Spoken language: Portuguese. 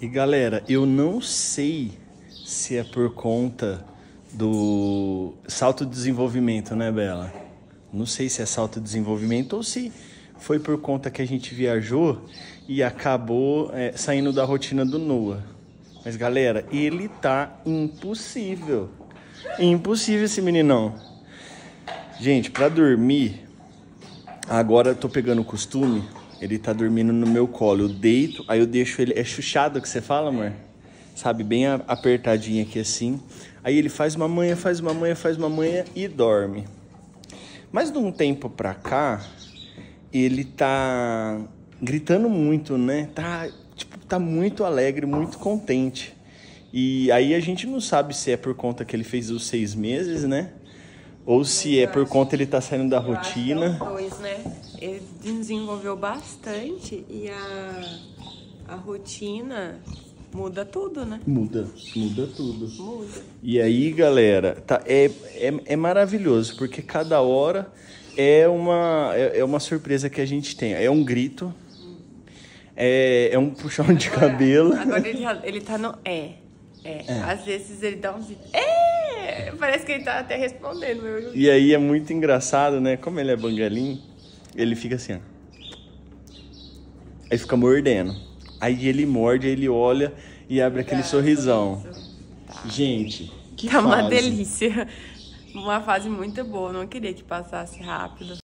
E galera, eu não sei se é por conta do salto de desenvolvimento, né, Bela? Não sei se é salto de desenvolvimento ou se foi por conta que a gente viajou e acabou é, saindo da rotina do Noah. Mas galera, ele tá impossível. Impossível esse meninão. Gente, para dormir, agora eu tô pegando o costume ele tá dormindo no meu colo. Eu deito, aí eu deixo ele. É chuchado que você fala, amor? Sabe? Bem apertadinho aqui assim. Aí ele faz uma manha, faz uma manha, faz uma manha e dorme. Mas de um tempo pra cá, ele tá gritando muito, né? Tá, tipo, tá muito alegre, muito contente. E aí a gente não sabe se é por conta que ele fez os seis meses, né? Ou se é por conta ele tá saindo da é rotina. É dois, né? desenvolveu bastante e a, a rotina muda tudo, né? Muda, muda tudo. Muda. E aí, galera, tá, é, é, é maravilhoso, porque cada hora é uma, é, é, uma surpresa que a gente tem. É um grito, hum. é, é um puxão agora, de cabelo. Agora ele, ele tá no é, é. é. Às vezes ele dá um É! Parece que ele tá até respondendo. Meu e aí é muito engraçado, né? Como ele é bangalinho ele fica assim, ó. Aí fica mordendo. Aí ele morde, ele olha e abre aquele tá. sorrisão. Tá. Gente, que Tá fase. uma delícia. Uma fase muito boa. Não queria que passasse rápido.